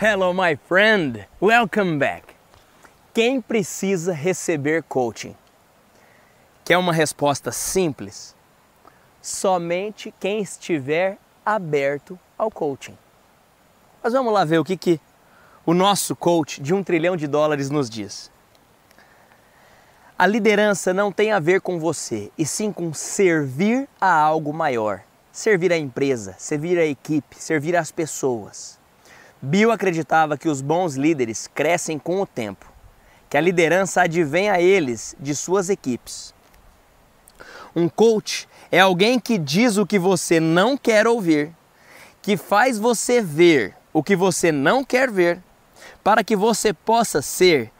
Hello, my friend! Welcome back! Quem precisa receber coaching? Quer uma resposta simples? Somente quem estiver aberto ao coaching. Mas vamos lá ver o que, que o nosso coach de um trilhão de dólares nos diz. A liderança não tem a ver com você, e sim com servir a algo maior. Servir a empresa, servir a equipe, servir as pessoas. Bill acreditava que os bons líderes crescem com o tempo, que a liderança advém a eles de suas equipes. Um coach é alguém que diz o que você não quer ouvir, que faz você ver o que você não quer ver, para que você possa ser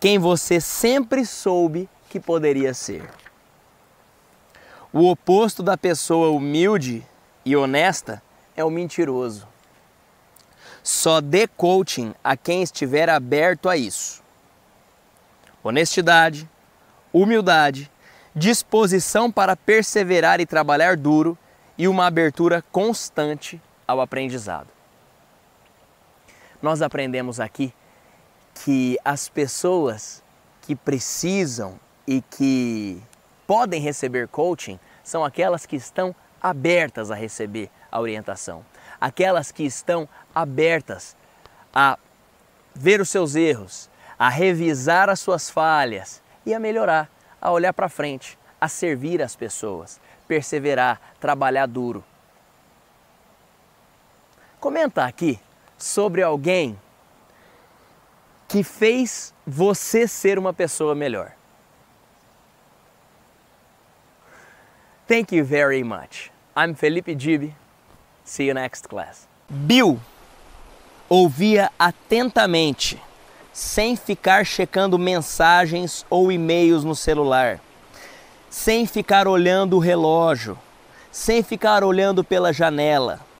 quem você sempre soube que poderia ser. O oposto da pessoa humilde e honesta é o mentiroso. Só dê coaching a quem estiver aberto a isso. Honestidade, humildade, disposição para perseverar e trabalhar duro e uma abertura constante ao aprendizado. Nós aprendemos aqui que as pessoas que precisam e que podem receber coaching são aquelas que estão abertas a receber a orientação aquelas que estão abertas a ver os seus erros, a revisar as suas falhas e a melhorar, a olhar para frente, a servir as pessoas, perseverar, trabalhar duro. Comenta aqui sobre alguém que fez você ser uma pessoa melhor. Thank you very much. I'm Felipe Dibi. See you next class. Bill ouvia atentamente, sem ficar checando mensagens ou e-mails no celular, sem ficar olhando o relógio, sem ficar olhando pela janela.